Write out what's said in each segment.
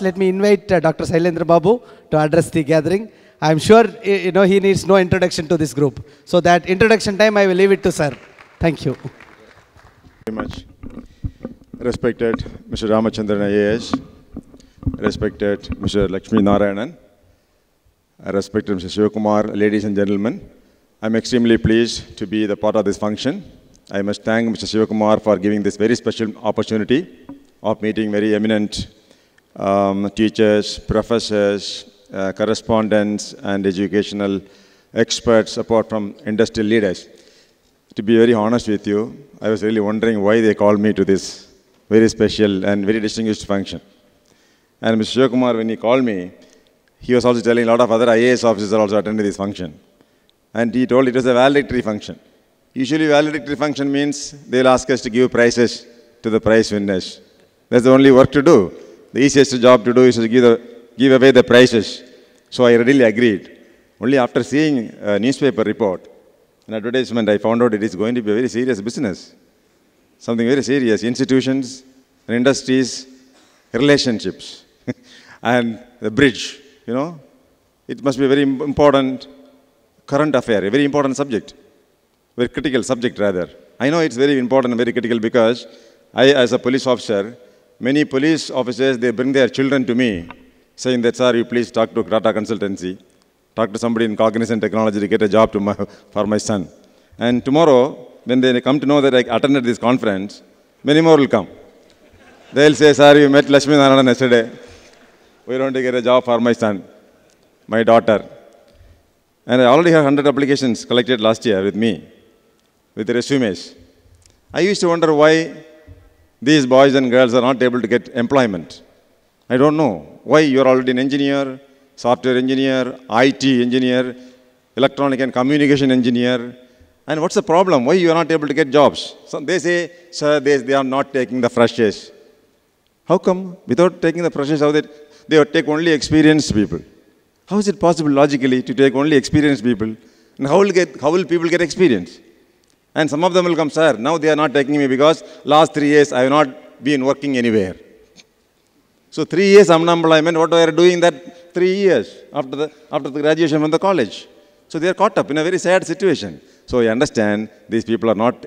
let me invite uh, Dr. Sailendra Babu to address the gathering. I'm sure you know he needs no introduction to this group. So that introduction time, I will leave it to sir. Thank you. Thank you very much. Respected Mr. Ramachandran AS, respected Mr. Lakshmi Narayanan, respected Mr. Shivakumar, ladies and gentlemen, I'm extremely pleased to be the part of this function. I must thank Mr. Shivakumar for giving this very special opportunity of meeting very eminent um, teachers, professors, uh, correspondents, and educational experts, apart from industrial leaders. To be very honest with you, I was really wondering why they called me to this very special and very distinguished function. And Mr. Shivakumar, when he called me, he was also telling a lot of other IAS officers also attended this function. And he told it was a valedictory function. Usually valedictory function means they'll ask us to give prizes to the prize winners. That's the only work to do the easiest job to do is to give, the, give away the prizes. So I readily agreed. Only after seeing a newspaper report, an advertisement, I found out it is going to be a very serious business. Something very serious. Institutions, industries, relationships, and the bridge, you know. It must be a very important current affair, a very important subject, very critical subject rather. I know it's very important and very critical because I, as a police officer, many police officers, they bring their children to me, saying that, sir, you please talk to Tata Consultancy, talk to somebody in cognizant technology to get a job my, for my son. And tomorrow, when they come to know that I attended this conference, many more will come. They'll say, sir, you met Lakshmi Narayanan yesterday. we want to get a job for my son, my daughter. And I already have 100 applications collected last year with me, with resumes. I used to wonder why these boys and girls are not able to get employment. I don't know why you're already an engineer, software engineer, IT engineer, electronic and communication engineer. And what's the problem? Why you are not able to get jobs? So they say, sir, they, they are not taking the freshers. How come? Without taking the freshers, how they, they take only experienced people. How is it possible logically to take only experienced people? And how will, get, how will people get experience? And some of them will come, sir, now they are not taking me because last three years I have not been working anywhere. So three years I'm unemployment, what were I doing that three years after the, after the graduation from the college? So they are caught up in a very sad situation. So I understand these people are not,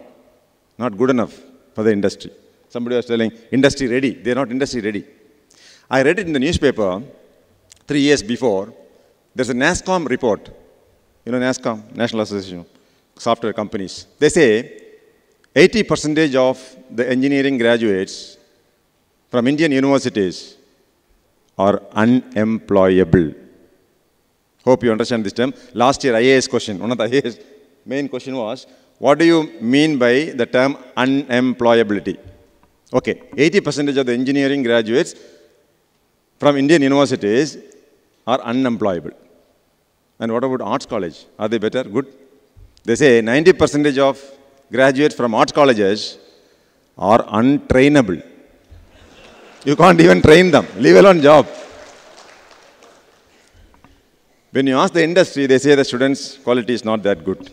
not good enough for the industry. Somebody was telling, industry ready. They are not industry ready. I read it in the newspaper three years before. There's a NASCOM report. You know NASCOM, National Association software companies. They say 80% of the engineering graduates from Indian universities are unemployable. Hope you understand this term. Last year, IAS question, one of the IAS main question was, what do you mean by the term unemployability? Okay, 80% of the engineering graduates from Indian universities are unemployable. And what about arts college? Are they better? Good? They say 90% of graduates from arts colleges are untrainable. You can't even train them, leave alone job. When you ask the industry, they say the students' quality is not that good.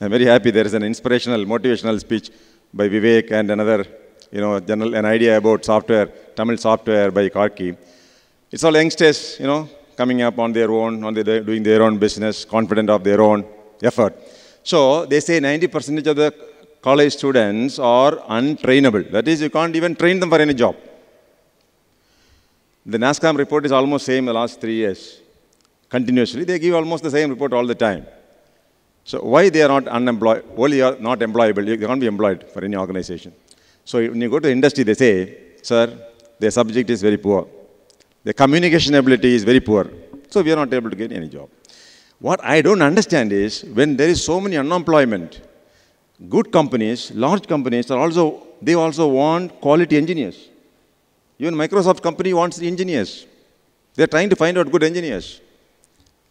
I'm very happy there is an inspirational, motivational speech by Vivek and another, you know, general, an idea about software, Tamil software by Karki. It's all youngsters, you know, coming up on their own, on doing their own business, confident of their own effort. So they say 90% of the college students are untrainable. That is, you can't even train them for any job. The NASCAM report is almost same the last three years. Continuously, they give almost the same report all the time. So why they are not unemployed? Well, you are not employable. You can't be employed for any organization. So when you go to the industry, they say, sir, their subject is very poor. Their communication ability is very poor. So we are not able to get any job. What I don't understand is when there is so many unemployment, good companies, large companies are also, they also want quality engineers. Even Microsoft company wants engineers. They're trying to find out good engineers.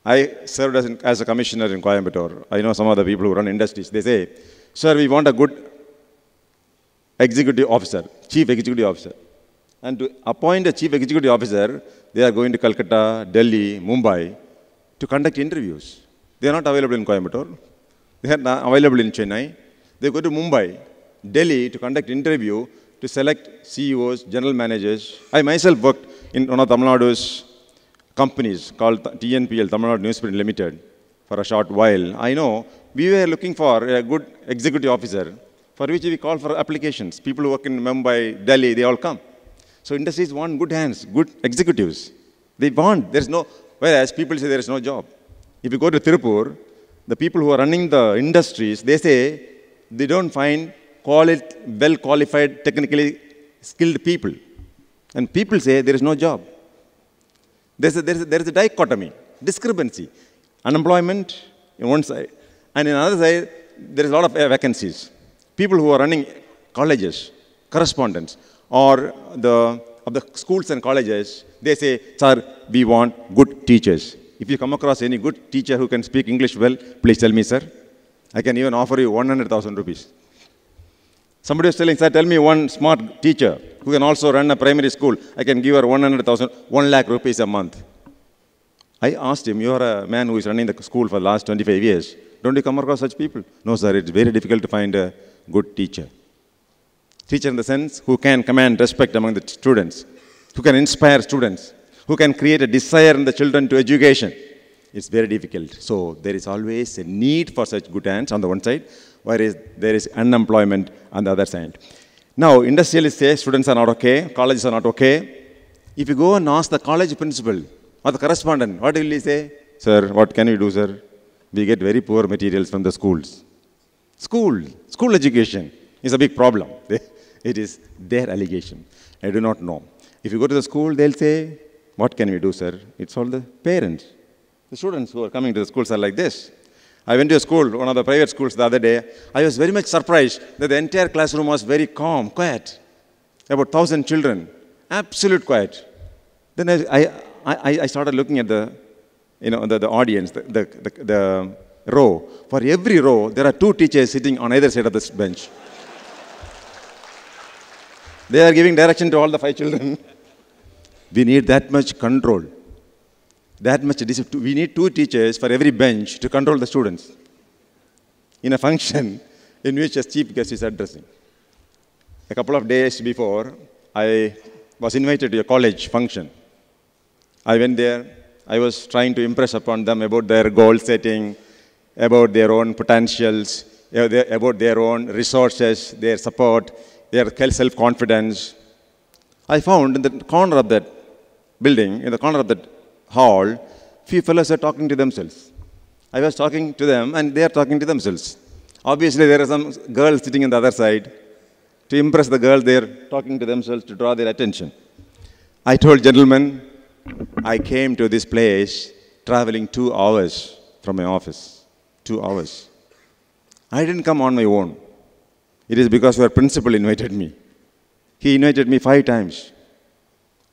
I served as, in, as a commissioner in Coimbatore. I know some of the people who run industries. They say, sir, we want a good executive officer, chief executive officer. And to appoint a chief executive officer, they are going to Calcutta, Delhi, Mumbai, to conduct interviews. They are not available in Coimbatore. They are not available in Chennai. They go to Mumbai, Delhi to conduct interview to select CEOs, general managers. I myself worked in one of Tamil Nadu's companies called TNPL, Tamil Nadu Newsprint Limited, for a short while. I know we were looking for a good executive officer for which we call for applications. People who work in Mumbai, Delhi, they all come. So industries want good hands, good executives. They want. There's no Whereas people say there is no job. If you go to Tirupur, the people who are running the industries, they say they don't find well-qualified, technically skilled people. And people say there is no job. There's a, there's a, there's a dichotomy, discrepancy. Unemployment in one side, and in another side, there is a lot of vacancies. People who are running colleges, correspondence, or the of the schools and colleges, they say, sir, we want good teachers. If you come across any good teacher who can speak English well, please tell me, sir. I can even offer you 100,000 rupees. Somebody was telling, sir, tell me one smart teacher who can also run a primary school. I can give her 100,000, 1 lakh rupees a month. I asked him, you are a man who is running the school for the last 25 years. Don't you come across such people? No, sir, it's very difficult to find a good teacher. Teacher in the sense who can command respect among the students, who can inspire students, who can create a desire in the children to education. It's very difficult. So there is always a need for such good hands on the one side, whereas there is unemployment on the other side. Now, industrialists say students are not okay, colleges are not okay. If you go and ask the college principal or the correspondent, what will he say? Sir, what can we do, sir? We get very poor materials from the schools. School, school education. It's a big problem. it is their allegation. I do not know. If you go to the school, they'll say, what can we do, sir? It's all the parents. The students who are coming to the schools are like this. I went to a school, one of the private schools the other day. I was very much surprised that the entire classroom was very calm, quiet. About 1,000 children, absolute quiet. Then I, I, I, started looking at the, you know, the, the audience, the, the, the, the row. For every row, there are two teachers sitting on either side of this bench. They are giving direction to all the five children. we need that much control, that much discipline. We need two teachers for every bench to control the students in a function in which a chief guest is addressing. A couple of days before, I was invited to a college function. I went there. I was trying to impress upon them about their goal setting, about their own potentials, about their own resources, their support, their self-confidence. I found in the corner of that building, in the corner of that hall, few fellows are talking to themselves. I was talking to them and they are talking to themselves. Obviously, there are some girls sitting on the other side. To impress the girl, they are talking to themselves to draw their attention. I told gentlemen, I came to this place traveling two hours from my office. Two hours. I didn't come on my own. It is because your principal invited me. He invited me five times.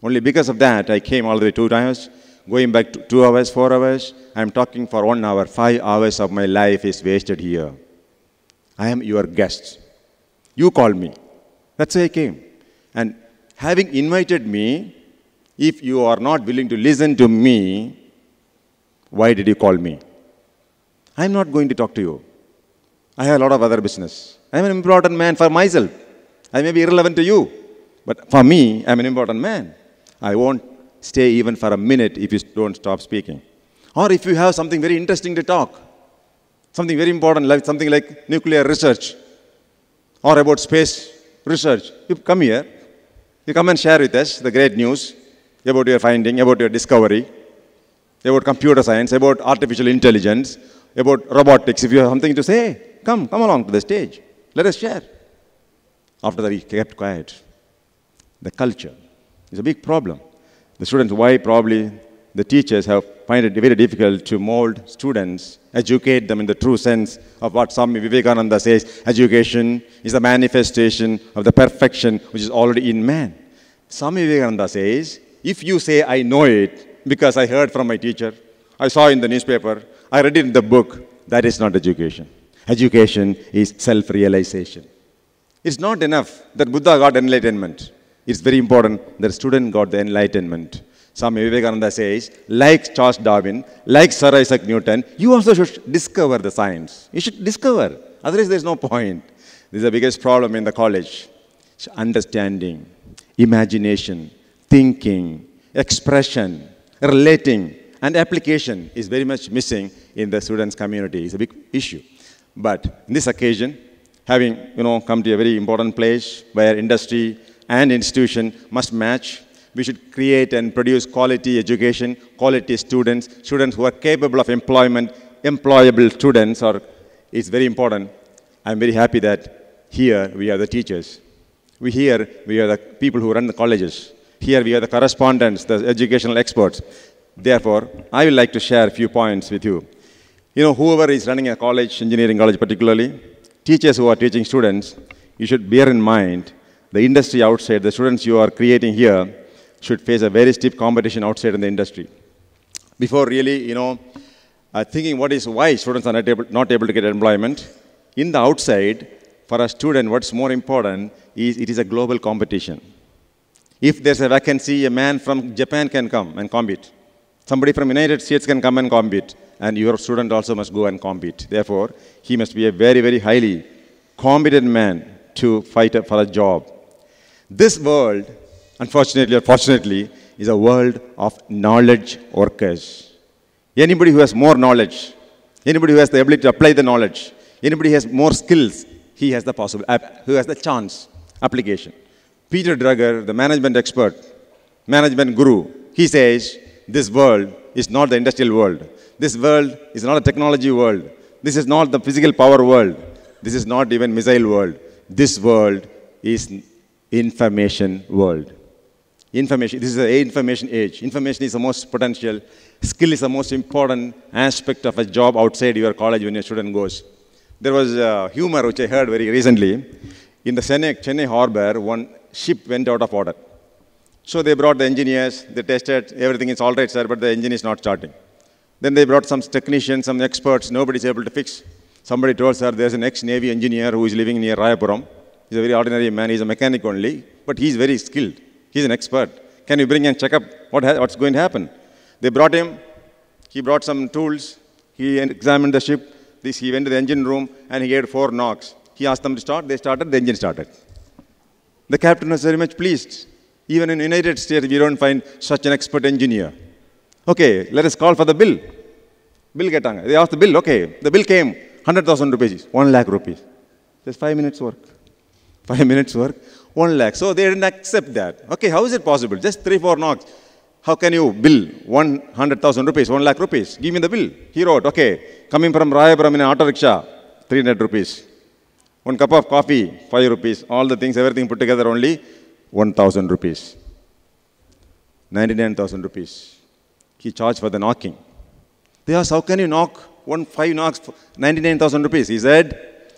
Only because of that, I came all the way two times, going back to two hours, four hours. I'm talking for one hour. Five hours of my life is wasted here. I am your guest. You called me. That's why I came. And having invited me, if you are not willing to listen to me, why did you call me? I'm not going to talk to you. I have a lot of other business. I'm an important man for myself. I may be irrelevant to you, but for me, I'm an important man. I won't stay even for a minute if you don't stop speaking. Or if you have something very interesting to talk, something very important, like something like nuclear research or about space research, you come here, you come and share with us the great news about your finding, about your discovery, about computer science, about artificial intelligence, about robotics. If you have something to say, come, come along to the stage. Let us share. After that, he kept quiet. The culture is a big problem. The students, why probably the teachers have find it very difficult to mold students, educate them in the true sense of what Swami Vivekananda says, education is the manifestation of the perfection which is already in man. Swami Vivekananda says, if you say, I know it because I heard from my teacher, I saw in the newspaper, I read it in the book, that is not education. Education is self-realization. It's not enough that Buddha got enlightenment. It's very important that student got the enlightenment. Swami Vivekananda says, like Charles Darwin, like Sir Isaac Newton, you also should discover the science. You should discover. Otherwise, there's no point. This is the biggest problem in the college. It's understanding, imagination, thinking, expression, relating, and application is very much missing in the students' community. It's a big issue. But in this occasion, having you know, come to a very important place where industry and institution must match, we should create and produce quality education, quality students, students who are capable of employment, employable students are, it's very important. I'm very happy that here we are the teachers. We here, we are the people who run the colleges. Here we are the correspondents, the educational experts. Therefore, I would like to share a few points with you. You know, whoever is running a college, engineering college particularly, teachers who are teaching students, you should bear in mind the industry outside, the students you are creating here should face a very steep competition outside in the industry. Before really, you know, uh, thinking what is why students are not able, not able to get employment, in the outside, for a student, what's more important is it is a global competition. If there's a vacancy, a man from Japan can come and compete. Somebody from United States can come and compete, and your student also must go and compete. Therefore, he must be a very, very highly competent man to fight for a job. This world, unfortunately or fortunately, is a world of knowledge workers. Anybody who has more knowledge, anybody who has the ability to apply the knowledge, anybody who has more skills, he has the possible, uh, who has the chance application. Peter Drucker, the management expert, management guru, he says, this world is not the industrial world. This world is not a technology world. This is not the physical power world. This is not even missile world. This world is information world. Information, this is the information age. Information is the most potential. Skill is the most important aspect of a job outside your college when your student goes. There was a humor which I heard very recently. In the Chennai, Chennai harbor, one ship went out of order. So they brought the engineers, they tested, everything is all right, sir, but the engine is not starting. Then they brought some technicians, some experts, nobody's able to fix. Somebody told, sir, there's an ex-Navy engineer who is living near Rayapuram. He's a very ordinary man, he's a mechanic only, but he's very skilled. He's an expert. Can you bring and check up what what's going to happen? They brought him, he brought some tools, he examined the ship, this, he went to the engine room and he gave four knocks. He asked them to start, they started, the engine started. The captain was very much pleased. Even in United States, we don't find such an expert engineer. Okay, let us call for the bill. Bill getanga. They asked the bill. Okay, the bill came. 100,000 rupees, 1 lakh rupees. Just five minutes work. Five minutes work, 1 lakh. So they didn't accept that. Okay, how is it possible? Just three, four knocks. How can you bill 100,000 rupees, 1 lakh rupees? Give me the bill. He wrote, okay, coming from Rayapuram in an auto rickshaw, 300 rupees. One cup of coffee, 5 rupees. All the things, everything put together only 1,000 rupees, 99,000 rupees. He charged for the knocking. They asked, How can you knock one five knocks for 99,000 rupees? He said,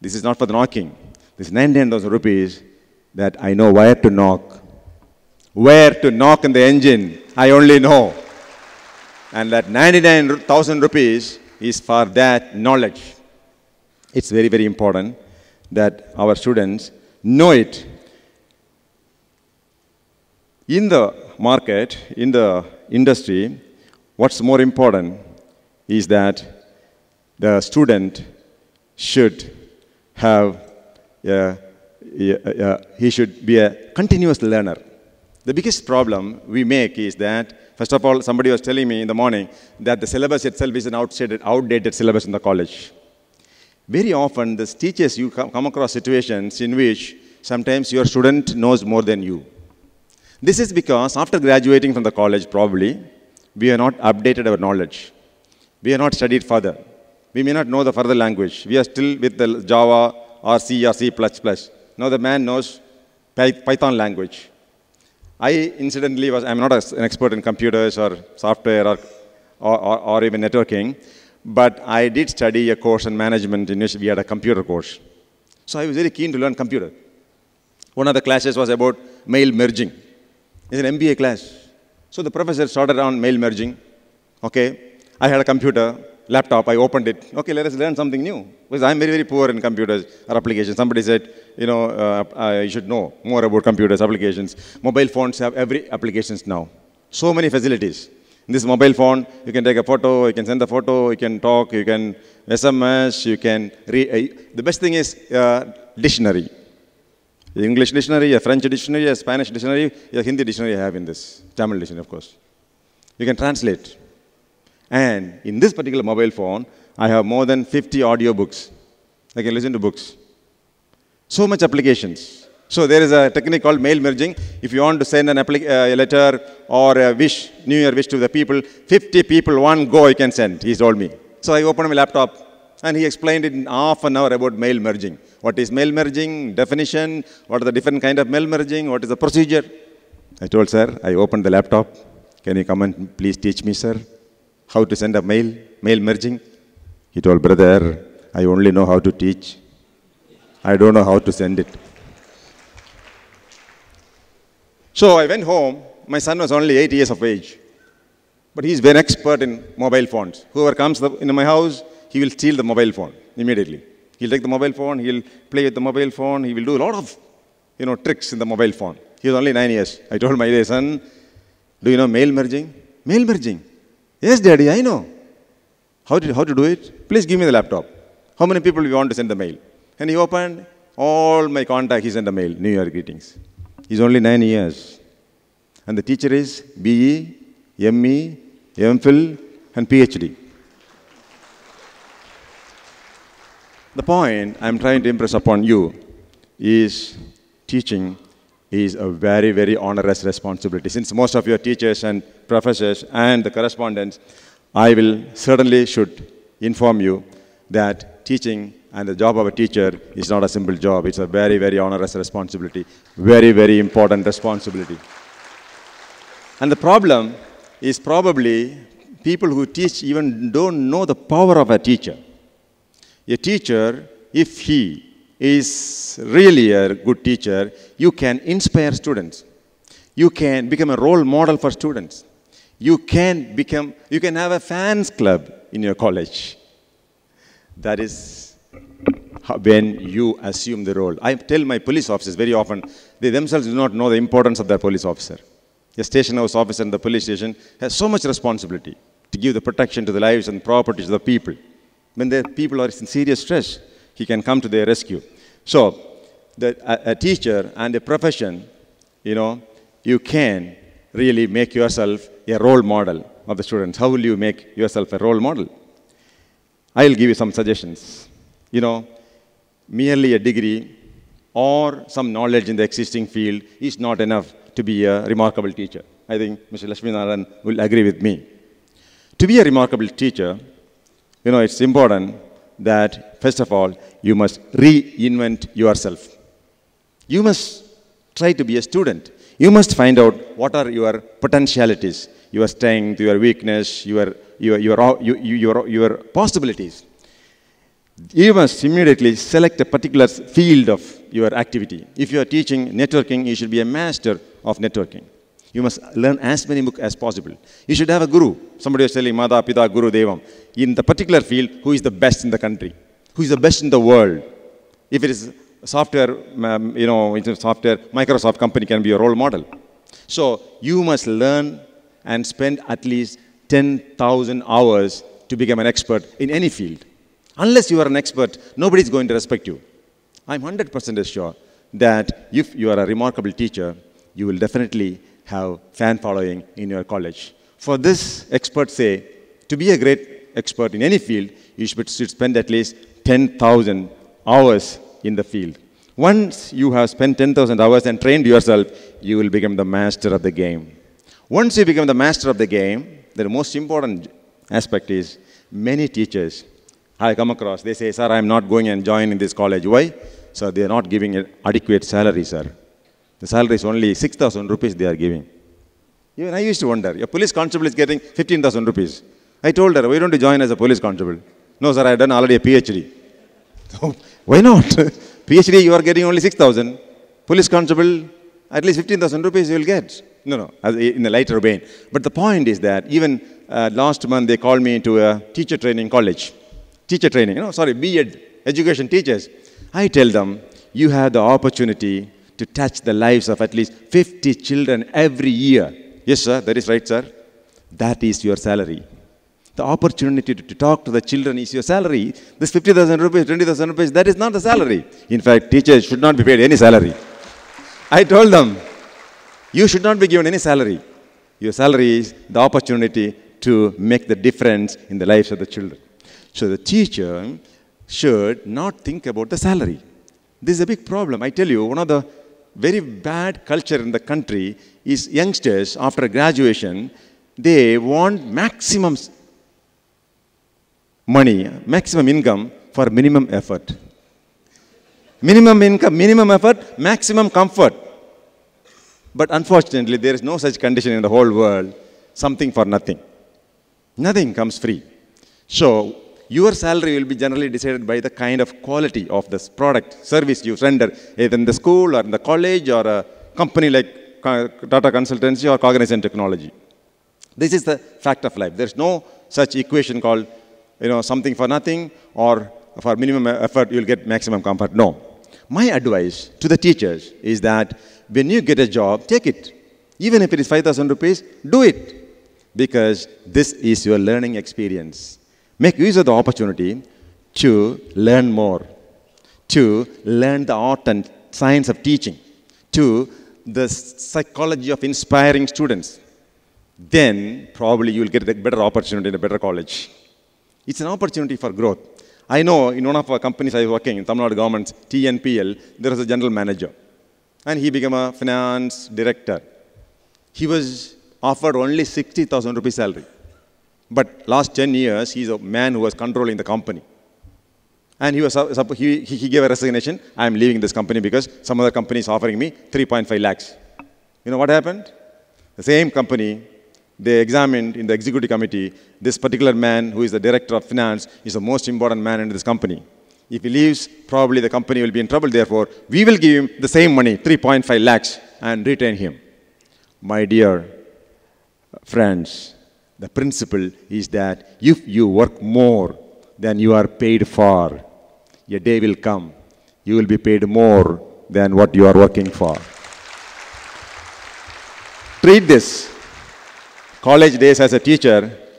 This is not for the knocking. This 99,000 rupees that I know where to knock. Where to knock in the engine, I only know. And that 99,000 rupees is for that knowledge. It's very, very important that our students know it in the market, in the industry, what's more important is that the student should have, a, a, a, he should be a continuous learner. The biggest problem we make is that, first of all, somebody was telling me in the morning that the syllabus itself is an outdated, outdated syllabus in the college. Very often, the teachers, you come across situations in which sometimes your student knows more than you. This is because after graduating from the college, probably, we are not updated our knowledge. We are not studied further. We may not know the further language. We are still with the Java or C or C++. Now the man knows Python language. I incidentally was, I'm not an expert in computers or software or, or, or, or even networking, but I did study a course in management in which we had a computer course. So I was very keen to learn computer. One of the classes was about mail merging. It's an MBA class. So the professor started on mail merging. Okay, I had a computer, laptop, I opened it. Okay, let us learn something new. Because I'm very, very poor in computers or applications. Somebody said, you know, uh, uh should know more about computers, applications. Mobile phones have every applications now. So many facilities. In this mobile phone, you can take a photo, you can send the photo, you can talk, you can SMS, you can read. Uh, the best thing is uh, dictionary. English dictionary, a French dictionary, a Spanish dictionary, a Hindi dictionary I have in this, Tamil dictionary, of course. You can translate. And in this particular mobile phone, I have more than 50 audio books. I can listen to books. So much applications. So there is a technique called mail merging. If you want to send an applic- uh, a letter or a wish, New Year wish to the people, 50 people, one go, you can send, he told me. So I opened my laptop and he explained in half an hour about mail merging. What is mail merging, definition, what are the different kind of mail merging, what is the procedure? I told sir, I opened the laptop. Can you come and please teach me, sir, how to send a mail, mail merging? He told, brother, I only know how to teach. I don't know how to send it. So I went home. My son was only eight years of age. But he's very expert in mobile phones. Whoever comes in my house, he will steal the mobile phone immediately. He'll take the mobile phone, he'll play with the mobile phone, he will do a lot of, you know, tricks in the mobile phone. He was only nine years. I told my son, do you know mail merging? Mail merging. Yes, daddy, I know. How to, how to do it? Please give me the laptop. How many people you want to send the mail? And he opened all my contact, he sent a mail, New Year greetings. He's only nine years. And the teacher is BE, ME, MPhil, and PhD. The point I'm trying to impress upon you is teaching is a very, very onerous responsibility. Since most of your teachers and professors and the correspondents, I will certainly should inform you that teaching and the job of a teacher is not a simple job. It's a very, very onerous responsibility, very, very important responsibility. And the problem is probably people who teach even don't know the power of a teacher. A teacher, if he is really a good teacher, you can inspire students. You can become a role model for students. You can become, you can have a fans club in your college. That is when you assume the role. I tell my police officers very often, they themselves do not know the importance of their police officer. A station house officer in the police station has so much responsibility to give the protection to the lives and properties of the people. When the people are in serious stress, he can come to their rescue. So, the, a, a teacher and a profession, you know, you can really make yourself a role model of the students. How will you make yourself a role model? I'll give you some suggestions. You know, merely a degree or some knowledge in the existing field is not enough to be a remarkable teacher. I think Mr. Lashminaran will agree with me. To be a remarkable teacher, you know, it's important that, first of all, you must reinvent yourself. You must try to be a student. You must find out what are your potentialities, your strength, your weakness, your, your, your, your, your, your possibilities. You must immediately select a particular field of your activity. If you are teaching networking, you should be a master of networking. You must learn as many books as possible. You should have a guru. Somebody was telling Mada Pita Guru Devam in the particular field who is the best in the country, who is the best in the world. If it is software, um, you know, in software, Microsoft company can be your role model. So you must learn and spend at least 10,000 hours to become an expert in any field. Unless you are an expert, nobody is going to respect you. I'm 100% sure that if you are a remarkable teacher, you will definitely have fan following in your college. For this, experts say, to be a great expert in any field, you should spend at least 10,000 hours in the field. Once you have spent 10,000 hours and trained yourself, you will become the master of the game. Once you become the master of the game, the most important aspect is many teachers I come across, they say, sir, I'm not going and joining this college. Why? Sir, they are not giving an adequate salary, sir. The salary is only 6,000 rupees they are giving. Even I used to wonder, a police constable is getting 15,000 rupees. I told her, why don't you join as a police constable? No, sir, I have done already a PhD. why not? PhD, you are getting only 6,000. Police constable, at least 15,000 rupees you will get. No, no, in the lighter vein. But the point is that even uh, last month they called me to a teacher training college. Teacher training, no, sorry, B.Ed, education teachers. I tell them, you have the opportunity to touch the lives of at least 50 children every year. Yes, sir, that is right, sir. That is your salary the opportunity to, to talk to the children is your salary. This 50,000 rupees, 20,000 rupees, that is not the salary. In fact, teachers should not be paid any salary. I told them, you should not be given any salary. Your salary is the opportunity to make the difference in the lives of the children. So the teacher should not think about the salary. This is a big problem. I tell you, one of the very bad culture in the country is youngsters after graduation, they want maximum money, maximum income for minimum effort. Minimum income, minimum effort, maximum comfort. But unfortunately, there is no such condition in the whole world. Something for nothing. Nothing comes free. So, your salary will be generally decided by the kind of quality of this product, service you render, either in the school or in the college or a company like Tata Consultancy or Cognizant Technology. This is the fact of life. There's no such equation called you know, something for nothing or for minimum effort, you'll get maximum comfort. No. My advice to the teachers is that when you get a job, take it. Even if it is 5,000 rupees, do it. Because this is your learning experience. Make use of the opportunity to learn more, to learn the art and science of teaching, to the psychology of inspiring students. Then probably you'll get a better opportunity in a better college. It's an opportunity for growth. I know in one of our companies I was working in Tamil Nadu government's TNPL, there was a general manager. And he became a finance director. He was offered only 60,000 rupees salary. But last 10 years, he's a man who was controlling the company. And he, was, uh, he, he gave a resignation, I'm leaving this company because some other company is offering me 3.5 lakhs. You know what happened? The same company they examined in the executive committee, this particular man who is the director of finance is the most important man in this company. If he leaves, probably the company will be in trouble. Therefore, we will give him the same money, 3.5 lakhs, and retain him. My dear friends, the principle is that if you work more than you are paid for, a day will come. You will be paid more than what you are working for. Treat this college days as a teacher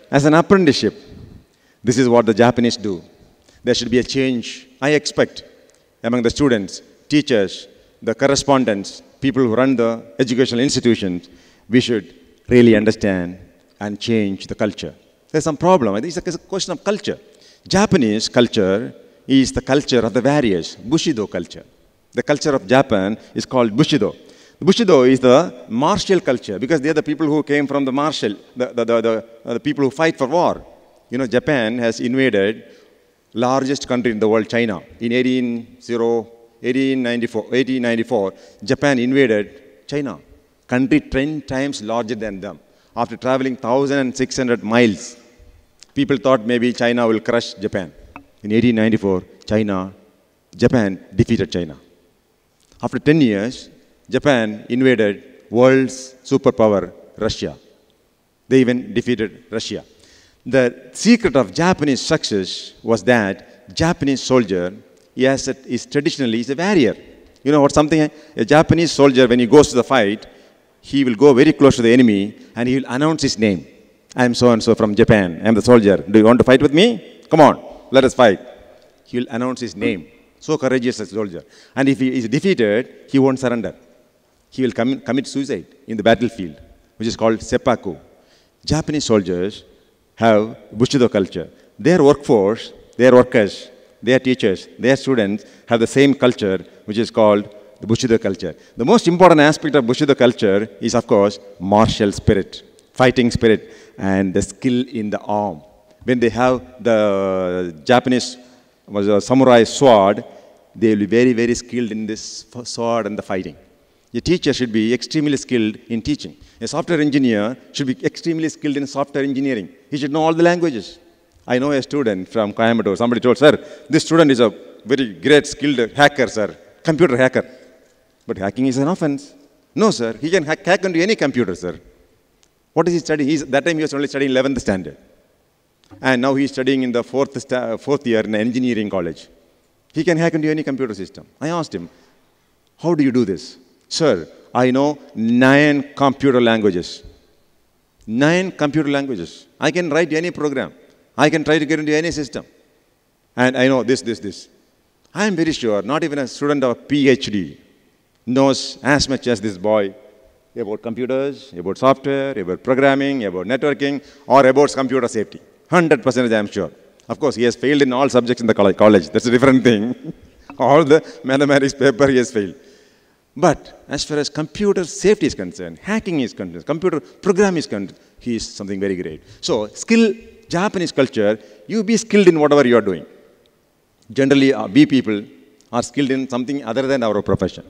as an apprenticeship. This is what the Japanese do. There should be a change, I expect, among the students, teachers, the correspondents, people who run the educational institutions. We should really understand and change the culture. There's some problem. It's a, it's a question of culture. Japanese culture is the culture of the various Bushido culture. The culture of Japan is called Bushido. Bushido is the martial culture because they are the people who came from the martial, the, the, the, the, people who fight for war. You know, Japan has invaded largest country in the world, China. In 1894, 1894 Japan invaded China, country 10 times larger than them. After traveling 1,600 miles, people thought maybe China will crush Japan. In 1894, China, Japan defeated China. After 10 years, Japan invaded world's superpower, Russia. They even defeated Russia. The secret of Japanese success was that Japanese soldier yes, it is traditionally is a warrior. You know what something, a Japanese soldier, when he goes to the fight, he will go very close to the enemy and he will announce his name. I am so-and-so from Japan. I am the soldier. Do you want to fight with me? Come on, let us fight. He will announce his name. So courageous a soldier. And if he is defeated, he won't surrender he will com commit suicide in the battlefield, which is called seppuku. Japanese soldiers have Bushido culture. Their workforce, their workers, their teachers, their students have the same culture, which is called the Bushido culture. The most important aspect of Bushido culture is, of course, martial spirit, fighting spirit, and the skill in the arm. When they have the Japanese samurai sword, they will be very, very skilled in this sword and the fighting. A teacher should be extremely skilled in teaching. A software engineer should be extremely skilled in software engineering. He should know all the languages. I know a student from Coimbatore. Somebody told, sir, this student is a very great skilled hacker, sir, computer hacker. But hacking is an offense. No, sir, he can hack, hack into any computer, sir. What is he studying? He's, that time he was only studying 11th standard. And now he's studying in the fourth, fourth year in engineering college. He can hack into any computer system. I asked him, how do you do this? Sir, I know nine computer languages. Nine computer languages. I can write any program. I can try to get into any system. And I know this, this, this. I am very sure not even a student of PhD knows as much as this boy about computers, about software, about programming, about networking, or about computer safety. 100% I am sure. Of course, he has failed in all subjects in the college. That's a different thing. all the mathematics paper he has failed. But as far as computer safety is concerned, hacking is concerned, computer program is concerned, he is something very great. So skill, Japanese culture, you be skilled in whatever you are doing. Generally, uh, we people are skilled in something other than our profession.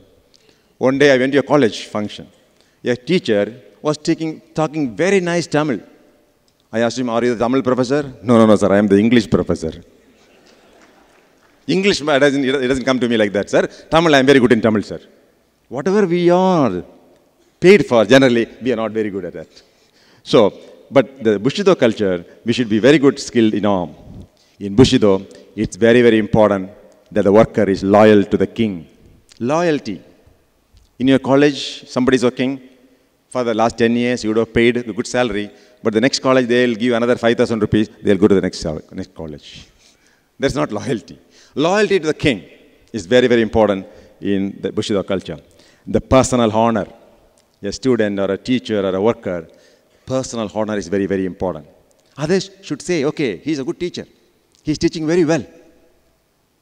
One day I went to a college function. A teacher was taking, talking very nice Tamil. I asked him, are you the Tamil professor? No, no, no, sir, I am the English professor. English, doesn't, it doesn't come to me like that, sir. Tamil, I am very good in Tamil, sir. Whatever we are paid for, generally, we are not very good at that. So, but the Bushido culture, we should be very good skilled in arm. In Bushido, it's very, very important that the worker is loyal to the king. Loyalty. In your college, somebody is working. For the last 10 years, you would have paid a good salary, but the next college, they'll give another 5,000 rupees, they'll go to the next, next college. That's not loyalty. Loyalty to the king is very, very important in the Bushido culture the personal honor, a student or a teacher or a worker, personal honor is very, very important. Others should say, okay, he's a good teacher. He's teaching very well.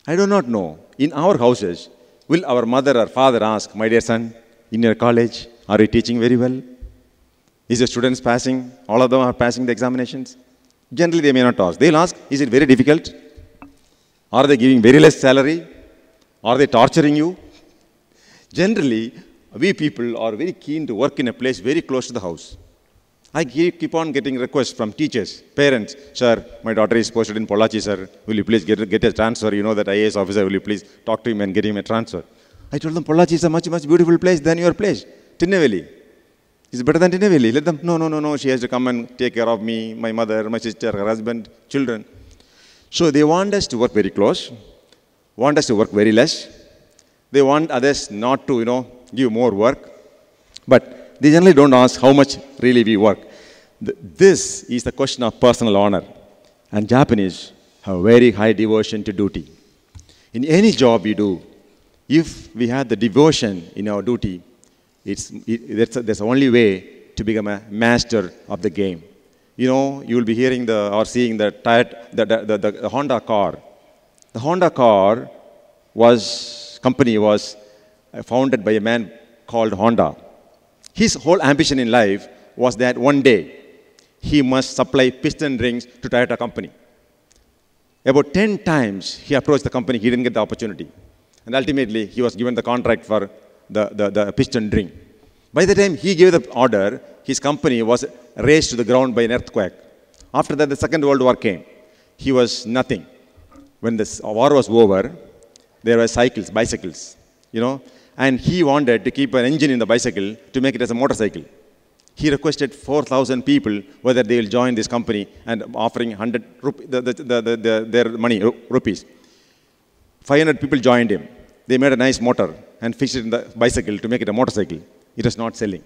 I do not know. In our houses, will our mother or father ask, my dear son, in your college, are you teaching very well? Is the students passing? All of them are passing the examinations? Generally, they may not ask. They'll ask, is it very difficult? Are they giving very less salary? Are they torturing you? Generally, we people are very keen to work in a place very close to the house. I keep on getting requests from teachers, parents, sir, my daughter is posted in Polachi, sir, will you please get, get a transfer? You know that IAS officer, will you please talk to him and get him a transfer? I told them, Polachi is a much, much beautiful place than your place, Tinneveli. It's better than Tinneveli. Let them, no, no, no, no, she has to come and take care of me, my mother, my sister, her husband, children. So they want us to work very close, want us to work very less, they want others not to, you know, give more work. But they generally don't ask how much really we work. This is the question of personal honor. And Japanese have very high devotion to duty. In any job we do, if we have the devotion in our duty, it's, it, that's, that's the only way to become a master of the game. You know, you will be hearing the, or seeing the, tired, the, the, the, the Honda car. The Honda car was company was uh, founded by a man called Honda. His whole ambition in life was that one day he must supply piston rings to Toyota company. About 10 times he approached the company, he didn't get the opportunity. And ultimately, he was given the contract for the, the, the piston ring. By the time he gave the order, his company was raised to the ground by an earthquake. After that, the Second World War came. He was nothing. When the war was over, there were cycles, bicycles, you know, and he wanted to keep an engine in the bicycle to make it as a motorcycle. He requested 4,000 people whether they will join this company and offering 100 rup- the, the, the, their money, rupees. 500 people joined him. They made a nice motor and fixed it in the bicycle to make it a motorcycle. It was not selling.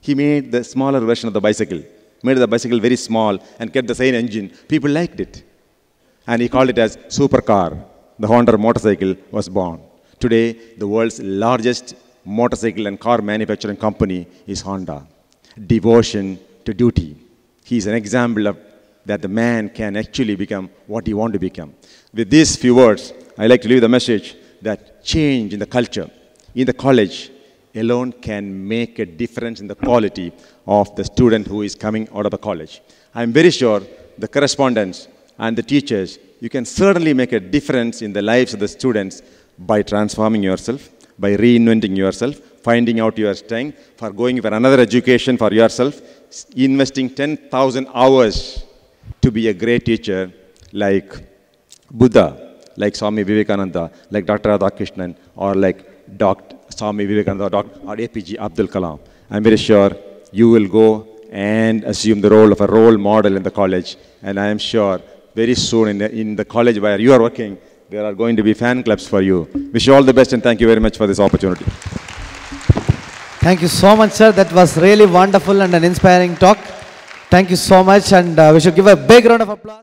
He made the smaller version of the bicycle, made the bicycle very small and kept the same engine. People liked it. And he called it as supercar the Honda motorcycle was born. Today, the world's largest motorcycle and car manufacturing company is Honda. Devotion to duty. He's an example of that the man can actually become what he wants to become. With these few words, I like to leave the message that change in the culture, in the college, alone can make a difference in the quality of the student who is coming out of the college. I'm very sure the correspondents and the teachers you can certainly make a difference in the lives of the students by transforming yourself, by reinventing yourself, finding out your strength, for going for another education for yourself, investing 10,000 hours to be a great teacher like Buddha, like Swami Vivekananda, like Dr. Radhakrishnan, or like Dr. Swami Vivekananda or Dr. APG Abdul Kalam. I'm very sure you will go and assume the role of a role model in the college, and I am sure very soon in the, in the college where you are working, there are going to be fan clubs for you. Wish you all the best and thank you very much for this opportunity. Thank you so much, sir. That was really wonderful and an inspiring talk. Thank you so much and uh, we should give a big round of applause.